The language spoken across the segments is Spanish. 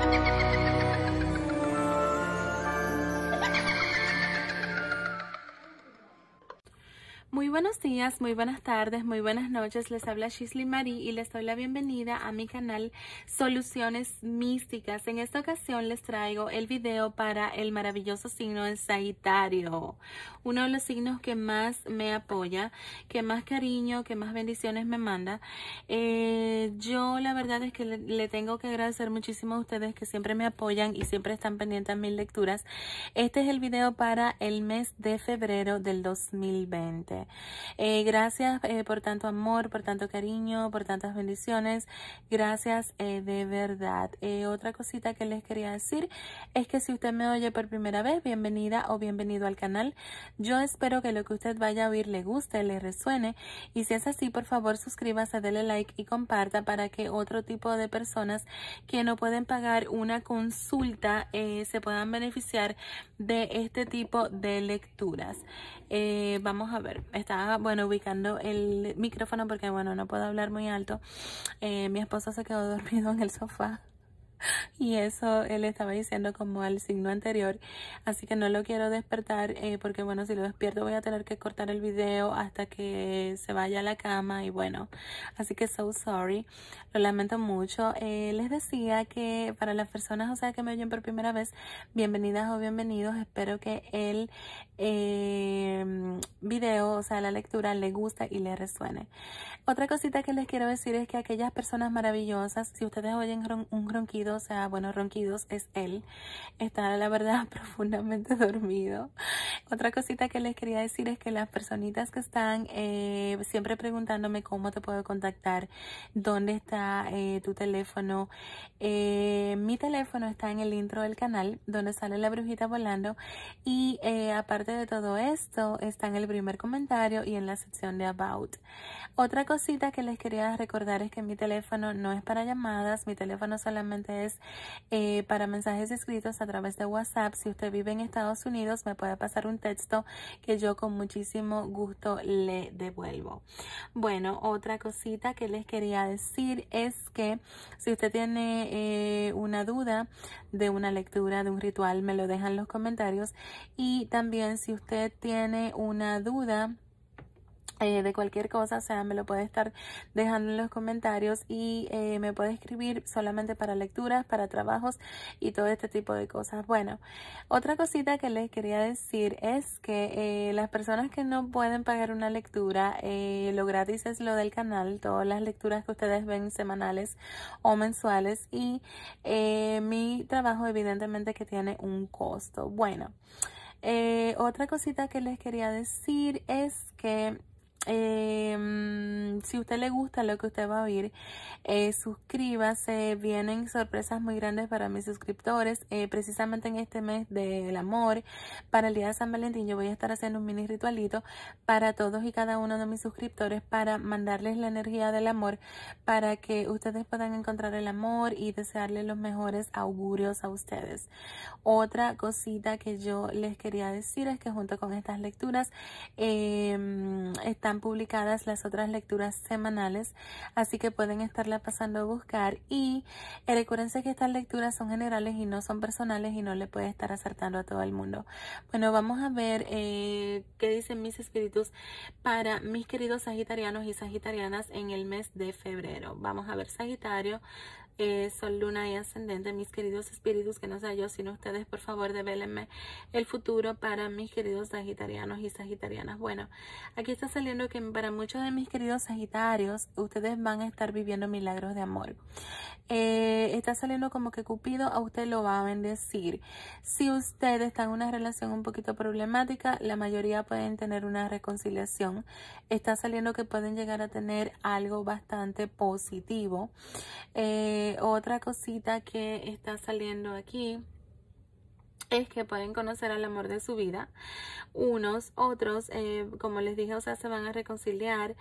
ハハハハ buenos días, muy buenas tardes, muy buenas noches. Les habla Shisley Marie y les doy la bienvenida a mi canal Soluciones Místicas. En esta ocasión les traigo el video para el maravilloso signo de Sagitario. Uno de los signos que más me apoya, que más cariño, que más bendiciones me manda. Eh, yo la verdad es que le, tengo que agradecer muchísimo a ustedes que siempre me apoyan y siempre están pendientes a mis lecturas. Este es el video para el mes de febrero del 2020. Eh, gracias eh, por tanto amor, por tanto cariño, por tantas bendiciones. Gracias eh, de verdad. otra cosita que les quería decir es que si usted me oye por primera vez, bienvenida o bienvenido al canal. Yo espero que lo que usted vaya a oír le guste, le resuene. Y si es así, por favor suscríbase, dele like y comparta para que otro tipo de personas que no pueden pagar una consulta se puedan beneficiar de este tipo de lecturas. vamos a ver. Esto bueno, ubicando el micrófono porque, bueno, no puedo hablar muy alto. Eh, mi esposo se quedó dormido en el sofá y eso él estaba diciendo como al signo anterior así que no lo quiero despertar eh, porque bueno si lo despierto voy a tener que cortar el video hasta que se vaya a la cama y bueno así que so sorry lo lamento mucho eh, les decía que para las personas o sea que me oyen por primera vez bienvenidas o bienvenidos espero que el em, video o sea la lectura le gusta y le resuene otra cosita que les quiero decir es que aquellas personas maravillosas si ustedes oyen un ronquido o sea, bueno, ronquidos es él, está la verdad profundamente dormido. Otra cosita que les quería decir es que las personitas que están eh, siempre preguntándome cómo te puedo contactar, dónde está eh, tu teléfono. Eh, mi teléfono está en el intro del canal donde sale la brujita volando y aparte de todo esto está en el primer comentario y en la sección de About. Otra cosita que les quería recordar es que mi teléfono no es para llamadas, mi teléfono solamente es para mensajes escritos a través de WhatsApp. Si usted vive en Estados Unidos me puede pasar un texto que yo con muchísimo gusto le devuelvo. Bueno, otra cosita que les quería decir es que si usted tiene eh, una duda de una lectura, de un ritual, me lo dejan en los comentarios. Y también si usted tiene una duda eh, de cualquier cosa, o sea, me lo puede estar dejando en los comentarios y eh, me puede escribir solamente para lecturas, para trabajos y todo este tipo de cosas. Bueno, otra cosita que les quería decir es que eh, las personas que no pueden pagar una lectura, lo gratis es lo del canal, todas las lecturas que ustedes ven semanales o mensuales y mi trabajo evidentemente que tiene un costo. Bueno. otra cosita que les quería decir es que Em, si usted le gusta lo que usted va a oír, eh, suscríbase. Vienen sorpresas muy grandes para mis suscriptores. Eh, precisamente en este mes del amor, para el día de San Valentín, yo voy a estar haciendo un mini ritualito para todos y cada uno de mis suscriptores para mandarles la energía del amor para que ustedes puedan encontrar el amor y desearles los mejores augurios a ustedes. Otra cosita que yo les quería decir es que junto con estas lecturas, eh, están publicadas las otras lecturas semanales, así que pueden estarla pasando a buscar. Y recuérdense que estas lecturas son generales y no son personales y no le puede estar acertando a todo el mundo. Bueno, vamos a ver eh, qué dicen mis espíritus para mis queridos sagitarianos y sagitarianas en el mes de febrero. Vamos a ver Sagitario son eh, sol, luna y ascendente, mis queridos espíritus, que no sea yo sino ustedes, por favor, develenme el futuro para mis queridos sagitarianos y sagitarianas. Bueno, aquí está saliendo que para muchos de mis queridos sagitarios, ustedes van a estar viviendo milagros de amor. Eh, está saliendo como que Cupido a usted lo va a bendecir. Si ustedes están en una relación un poquito problemática, la mayoría pueden tener una reconciliación. Está saliendo que pueden llegar a tener algo bastante positivo. Eh, otra cosita que está saliendo aquí es que pueden conocer al amor de su vida. Unos, otros, eh, como les dije, o sea, se van a reconciliar.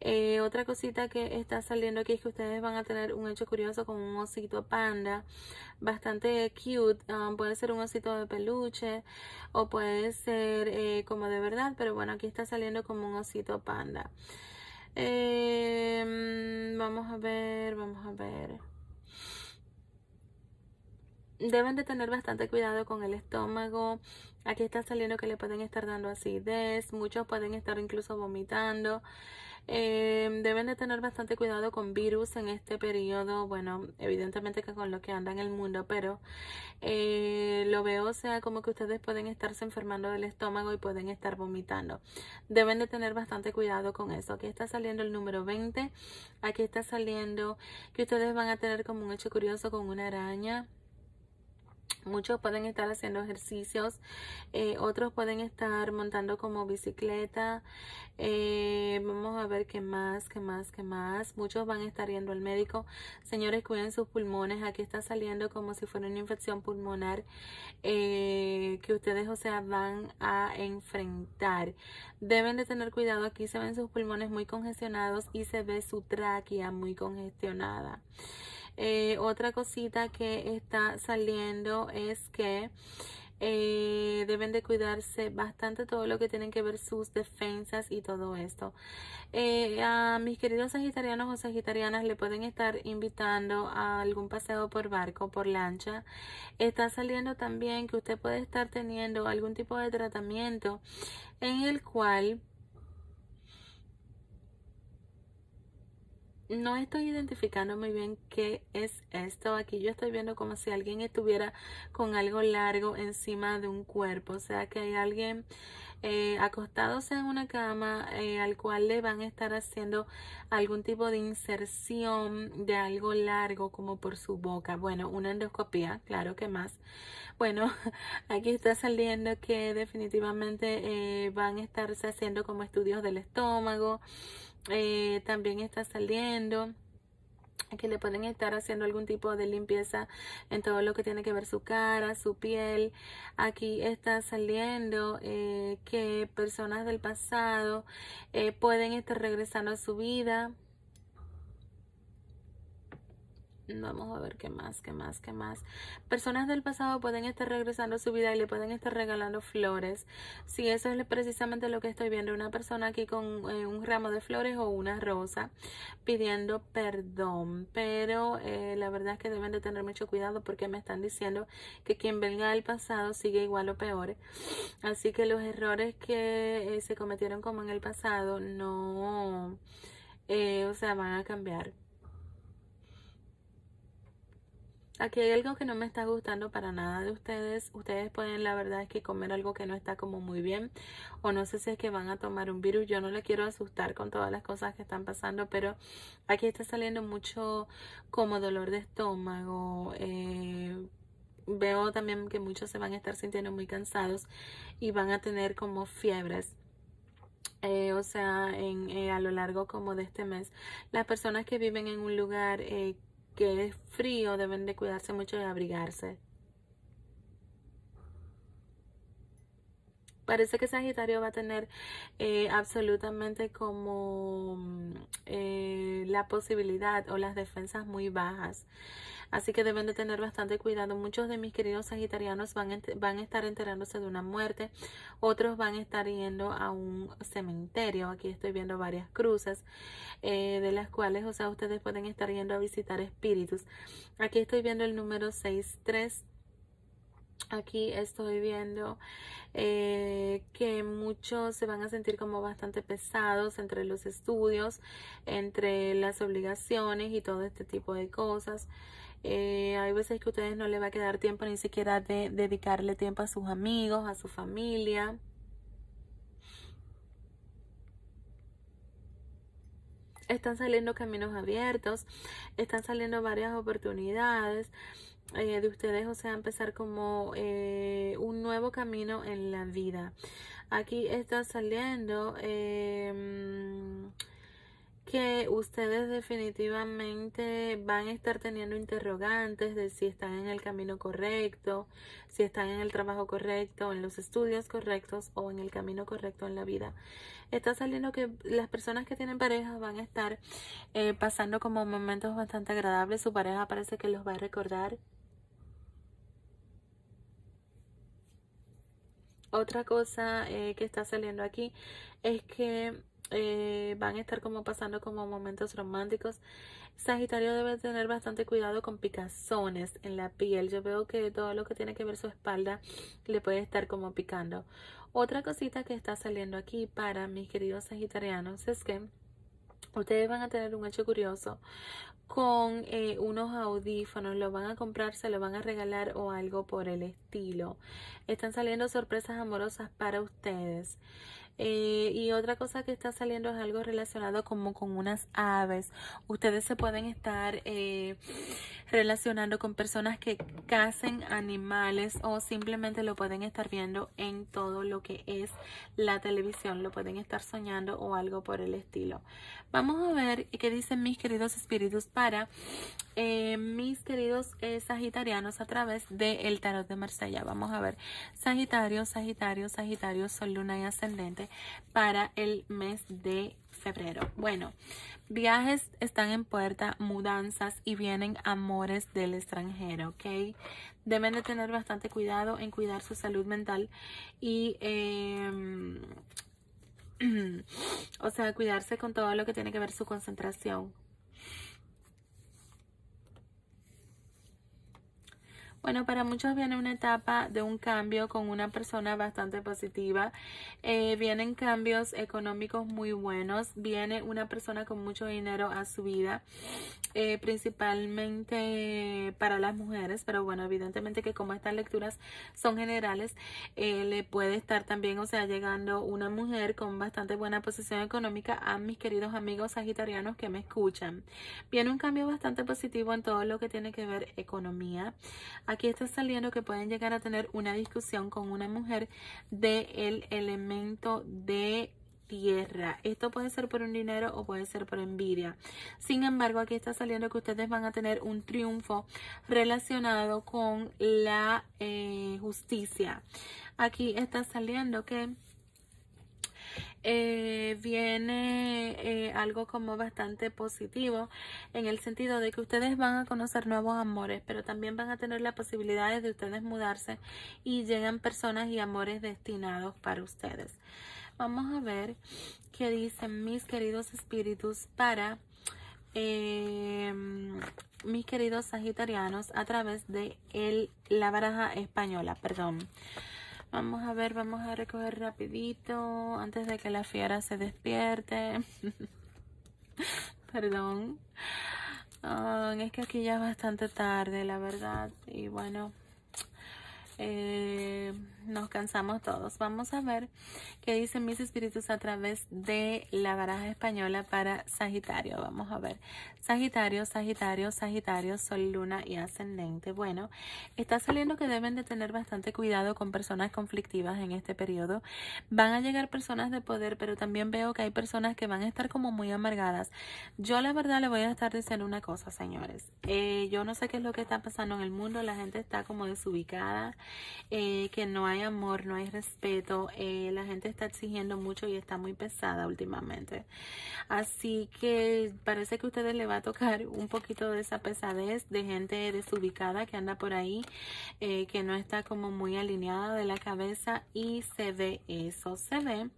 Eh, otra cosita que está saliendo aquí es que ustedes van a tener un hecho curioso con un osito panda, bastante cute. Ah, puede ser un osito de peluche o puede ser eh, como de verdad, pero bueno, aquí está saliendo como un osito panda. Em, vamos a ver, vamos a ver deben de tener bastante cuidado con el estómago. Aquí está saliendo que le pueden estar dando acidez, muchos pueden estar incluso vomitando. Em, deben de tener bastante cuidado con virus en este periodo. Bueno, evidentemente que con lo que anda en el mundo, pero eh, lo veo, o sea, como que ustedes pueden estarse enfermando del estómago y pueden estar vomitando. Deben de tener bastante cuidado con eso. Aquí está saliendo el número 20. Aquí está saliendo que ustedes van a tener como un hecho curioso con una araña. Muchos pueden estar haciendo ejercicios, eh, otros pueden estar montando como bicicleta. Eh, vamos a ver qué más, qué más, qué más. Muchos van a estar yendo al médico. Señores, cuiden sus pulmones. Aquí está saliendo como si fuera una infección pulmonar eh, que ustedes, o sea, van a enfrentar. Deben de tener cuidado. Aquí se ven sus pulmones muy congestionados y se ve su tráquea muy congestionada. Eh, otra cosita que está saliendo es que eh, deben de cuidarse bastante todo lo que tienen que ver sus defensas y todo esto. Eh, a mis queridos sagitarianos o sagitarianas le pueden estar invitando a algún paseo por barco, por lancha. Está saliendo también que usted puede estar teniendo algún tipo de tratamiento en el cual no estoy identificando muy bien qué es esto. Aquí yo estoy viendo como si alguien estuviera con algo largo encima de un cuerpo. O sea que hay alguien eh, acostado en una cama eh, al cual le van a estar haciendo algún tipo de inserción de algo largo como por su boca. Bueno, una endoscopía, claro que más. Bueno, aquí está saliendo que definitivamente eh, van a estarse haciendo como estudios del estómago. Eh, también está saliendo que le pueden estar haciendo algún tipo de limpieza en todo lo que tiene que ver su cara, su piel. Aquí está saliendo eh, que personas del pasado eh, pueden estar regresando a su vida. Vamos a ver qué más, qué más, qué más. Personas del pasado pueden estar regresando a su vida y le pueden estar regalando flores. Si eso es precisamente lo que estoy viendo. Una persona aquí con eh, un ramo de flores o una rosa pidiendo perdón. Pero eh, la verdad es que deben de tener mucho cuidado porque me están diciendo que quien venga del pasado sigue igual o peor. Así que los errores que eh, se cometieron como en el pasado no... o sea, van a cambiar. Aquí hay algo que no me está gustando para nada de ustedes. Ustedes pueden, la verdad, es que comer algo que no está como muy bien. O no sé si es que van a tomar un virus. Yo no le quiero asustar con todas las cosas que están pasando. Pero aquí está saliendo mucho como dolor de estómago. Eh, veo también que muchos se van a estar sintiendo muy cansados. Y van a tener como fiebres. Eh, o sea, en, eh, a lo largo como de este mes, las personas que viven en un lugar que es frío deben de cuidarse mucho y abrigarse. parece que Sagitario va a tener eh, absolutamente como mm, eh, la posibilidad o las defensas muy bajas. Así que deben de tener bastante cuidado. Muchos de mis queridos sagitarianos van, van a estar enterándose de una muerte. Otros van a estar yendo a un cementerio. Aquí estoy viendo varias cruces, eh, de las cuales, o sea, ustedes pueden estar yendo a visitar espíritus. Aquí estoy viendo el número 63 aquí estoy viendo eh, que muchos se van a sentir como bastante pesados entre los estudios, entre las obligaciones y todo este tipo de cosas. Eh, hay veces que a ustedes no les va a quedar tiempo ni siquiera de dedicarle tiempo a sus amigos, a su familia. Están saliendo caminos abiertos, están saliendo varias oportunidades. Eh, de ustedes, o sea, empezar como eh, un nuevo camino en la vida. Aquí está saliendo em, que ustedes definitivamente van a estar teniendo interrogantes de si están en el camino correcto, si están en el trabajo correcto, en los estudios correctos o en el camino correcto en la vida. Está saliendo que las personas que tienen parejas van a estar eh, pasando como momentos bastante agradables. Su pareja parece que los va a recordar Otra cosa eh, que está saliendo aquí es que eh, van a estar como pasando como momentos románticos. Sagitario debe tener bastante cuidado con picazones en la piel. Yo veo que todo lo que tiene que ver su espalda le puede estar como picando. Otra cosita que está saliendo aquí para mis queridos sagitarianos es que ustedes van a tener un hecho curioso con eh, unos audífonos, lo van a comprar, se lo van a regalar o algo por el estilo. Están saliendo sorpresas amorosas para ustedes. Eh, y otra cosa que está saliendo es algo relacionado como con unas aves. Ustedes se pueden estar eh, relacionando con personas que casen animales o simplemente lo pueden estar viendo en todo lo que es la televisión. Lo pueden estar soñando o algo por el estilo. Vamos a ver qué dicen mis queridos espíritus para eh, mis queridos sagitarianos a través del tarot de Marsella. Vamos a ver. Sagitario, Sagitario, Sagitario, Sol, Luna y Ascendente para el mes de febrero. Bueno, viajes están en puerta, mudanzas y vienen amores del extranjero, ¿ok? Deben de tener bastante cuidado en cuidar su salud mental y... Em, o sea, cuidarse con todo lo que tiene que ver su concentración, Bueno, para muchos viene una etapa de un cambio con una persona bastante positiva. Eh, vienen cambios económicos muy buenos. Viene una persona con mucho dinero a su vida, eh, principalmente para las mujeres. Pero bueno, evidentemente que como estas lecturas son generales, eh, le puede estar también, o sea, llegando una mujer con bastante buena posición económica a mis queridos amigos sagitarianos que me escuchan. Viene un cambio bastante positivo en todo lo que tiene que ver economía Aquí está saliendo que pueden llegar a tener una discusión con una mujer del elemento de tierra. Esto puede ser por un dinero o puede ser por envidia. Sin embargo, aquí está saliendo que ustedes van a tener un triunfo relacionado con la eh, justicia. Aquí está saliendo que eh, viene eh, algo como bastante positivo en el sentido de que ustedes van a conocer nuevos amores, pero también van a tener la posibilidad de ustedes mudarse y llegan personas y amores destinados para ustedes. Vamos a ver qué dicen mis queridos espíritus para eh, mis queridos sagitarianos a través de el, la baraja española, perdón. Vamos a ver, vamos a recoger rapidito antes de que la fiera se despierte. Perdón. es que aquí ya es bastante tarde, la verdad. Y bueno, eh, nos cansamos todos. Vamos a ver qué dicen mis espíritus a través de la baraja española para Sagitario. Vamos a ver. Sagitario, Sagitario, Sagitario, Sol, Luna y Ascendente. Bueno, está saliendo que deben de tener bastante cuidado con personas conflictivas en este periodo. Van a llegar personas de poder, pero también veo que hay personas que van a estar como muy amargadas. Yo la verdad le voy a estar diciendo una cosa, señores. Eh, yo no sé qué es lo que está pasando en el mundo. La gente está como desubicada eh, que no hay amor, no hay respeto. Eh, la gente está exigiendo mucho y está muy pesada últimamente. Así que parece que a ustedes le va a tocar un poquito de esa pesadez de gente desubicada que anda por ahí, eh, que no está como muy alineada de la cabeza y se ve eso. Se ve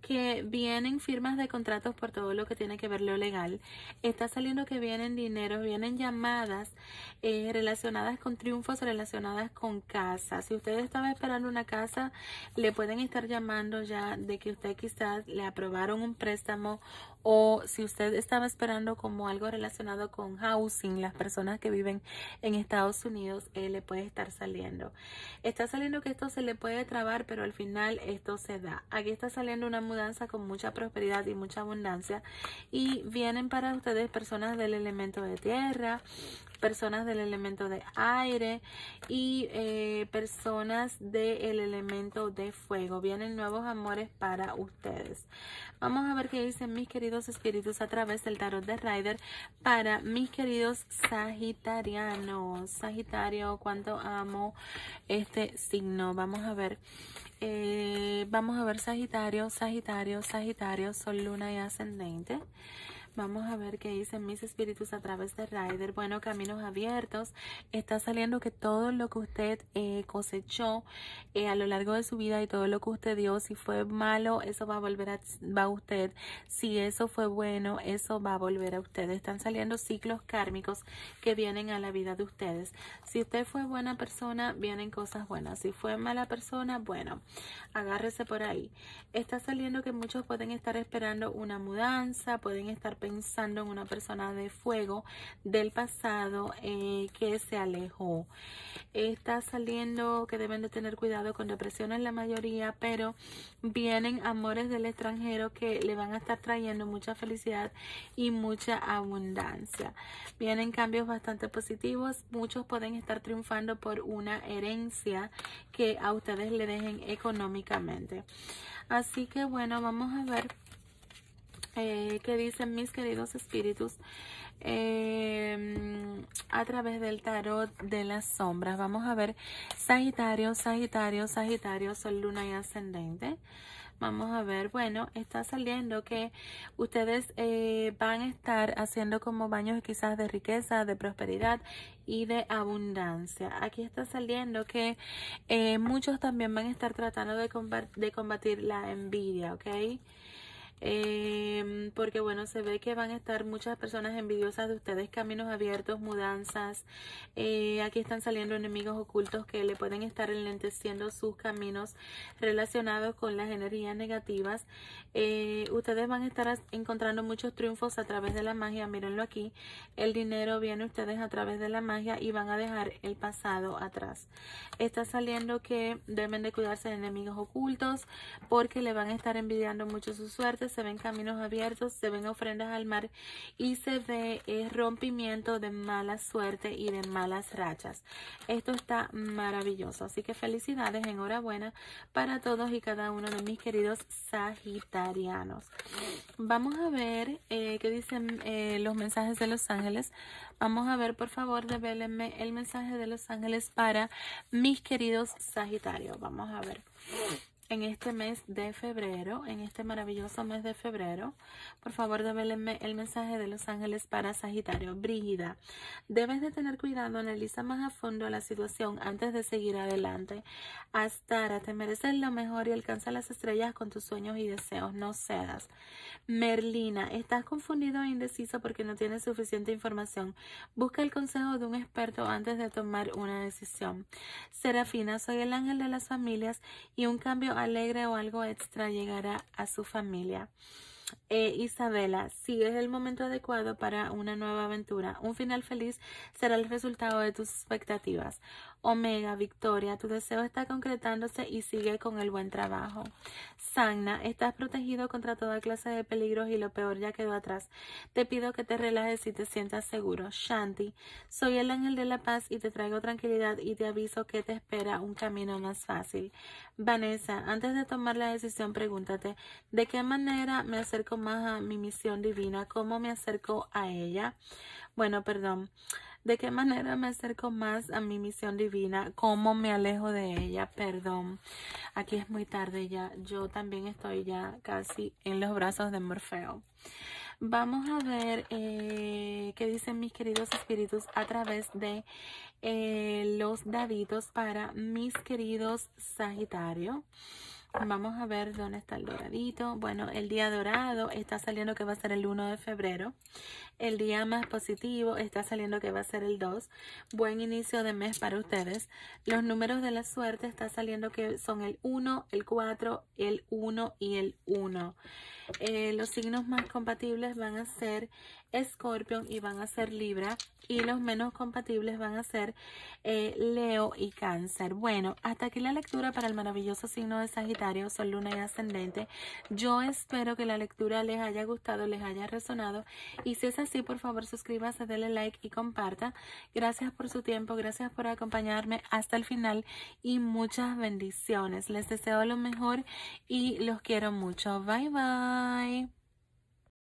que vienen firmas de contratos por todo lo que tiene que ver lo legal. Está saliendo que vienen dinero, vienen llamadas relacionadas con triunfos, relacionadas con carga. Si usted estaba esperando una casa, le pueden estar llamando ya de que usted quizás le aprobaron un préstamo o si usted estaba esperando como algo relacionado con housing, las personas que viven en Estados Unidos eh, le puede estar saliendo. Está saliendo que esto se le puede trabar, pero al final esto se da. Aquí está saliendo una mudanza con mucha prosperidad y mucha abundancia y vienen para ustedes personas del elemento de tierra, personas del elemento de aire y eh, personas del elemento de fuego. Vienen nuevos amores para ustedes. Vamos a ver qué dicen mis queridos espíritus a través del tarot de Rider para mis queridos sagitarianos. Sagitario, cuánto amo este signo. Vamos a ver. Eh, vamos a ver Sagitario, Sagitario, Sagitario, Sol, Luna y Ascendente. Vamos a ver qué dicen mis espíritus a través de Rider. Bueno, caminos abiertos. Está saliendo que todo lo que usted eh, cosechó eh, a lo largo de su vida y todo lo que usted dio, si fue malo, eso va a volver a, a usted. Si eso fue bueno, eso va a volver a usted. Están saliendo ciclos kármicos que vienen a la vida de ustedes. Si usted fue buena persona, vienen cosas buenas. Si fue mala persona, bueno, agárrese por ahí. Está saliendo que muchos pueden estar esperando una mudanza, pueden estar pensando pensando en una persona de fuego del pasado eh, que se alejó. Está saliendo que deben de tener cuidado con en la mayoría, pero vienen amores del extranjero que le van a estar trayendo mucha felicidad y mucha abundancia. Vienen cambios bastante positivos. Muchos pueden estar triunfando por una herencia que a ustedes le dejen económicamente. Así que bueno, vamos a ver eh, que dicen mis queridos espíritus em, a través del tarot de las sombras. Vamos a ver Sagitario, Sagitario, Sagitario, Sol, Luna y Ascendente. Vamos a ver, bueno, está saliendo que ustedes eh, van a estar haciendo como baños quizás de riqueza, de prosperidad y de abundancia. Aquí está saliendo que eh, muchos también van a estar tratando de combatir, de combatir la envidia, ¿ok? Em, porque bueno, se ve que van a estar muchas personas envidiosas de ustedes, caminos abiertos, mudanzas, eh, aquí están saliendo enemigos ocultos que le pueden estar enlenteciendo sus caminos relacionados con las energías negativas, eh, ustedes van a estar encontrando muchos triunfos a través de la magia, mírenlo aquí, el dinero viene ustedes a través de la magia y van a dejar el pasado atrás, está saliendo que deben de cuidarse de enemigos ocultos porque le van a estar envidiando mucho su suerte, se ven caminos abiertos, se ven ofrendas al mar y se ve eh, rompimiento de mala suerte y de malas rachas. Esto está maravilloso, así que felicidades, enhorabuena para todos y cada uno de mis queridos sagitarianos. Vamos a ver eh, qué dicen eh, los mensajes de los ángeles. Vamos a ver, por favor, develenme el mensaje de los ángeles para mis queridos sagitarios. Vamos a ver en este mes de febrero, en este maravilloso mes de febrero. Por favor, démele el mensaje de los ángeles para Sagitario. Brígida, debes de tener cuidado, analiza más a fondo la situación antes de seguir adelante. Astara, te mereces lo mejor y alcanza las estrellas con tus sueños y deseos, no cedas. Merlina, estás confundido e indeciso porque no tienes suficiente información. Busca el consejo de un experto antes de tomar una decisión. Serafina, soy el ángel de las familias y un cambio alegre o algo extra llegará a su familia. Eh, Isabela, si es el momento adecuado para una nueva aventura, un final feliz será el resultado de tus expectativas. Omega, victoria, tu deseo está concretándose y sigue con el buen trabajo. Sagna, estás protegido contra toda clase de peligros y lo peor ya quedó atrás. Te pido que te relajes y te sientas seguro. Shanti, soy el ángel de la paz y te traigo tranquilidad y te aviso que te espera un camino más fácil. Vanessa, antes de tomar la decisión, pregúntate, ¿de qué manera me acerco más a mi misión divina? ¿Cómo me acerco a ella? Bueno, perdón de qué manera me acerco más a mi misión divina, cómo me alejo de ella, perdón. Aquí es muy tarde ya, yo también estoy ya casi en los brazos de Morfeo. Vamos a ver eh, qué dicen mis queridos espíritus a través de eh, los daditos para mis queridos Sagitario. Vamos a ver dónde está el doradito. Bueno, el día dorado está saliendo que va a ser el 1 de febrero. El día más positivo está saliendo que va a ser el 2. Buen inicio de mes para ustedes. Los números de la suerte está saliendo que son el 1, el 4, el 1 y el 1. Eh, los signos más compatibles van a ser Scorpion y van a ser Libra y los menos compatibles van a ser eh, Leo y Cáncer. Bueno, hasta aquí la lectura para el maravilloso signo de Sagitario, Sol, Luna y Ascendente. Yo espero que la lectura les haya gustado, les haya resonado y si es así, por favor suscríbase, denle like y comparta. Gracias por su tiempo, gracias por acompañarme hasta el final y muchas bendiciones. Les deseo lo mejor y los quiero mucho. Bye bye.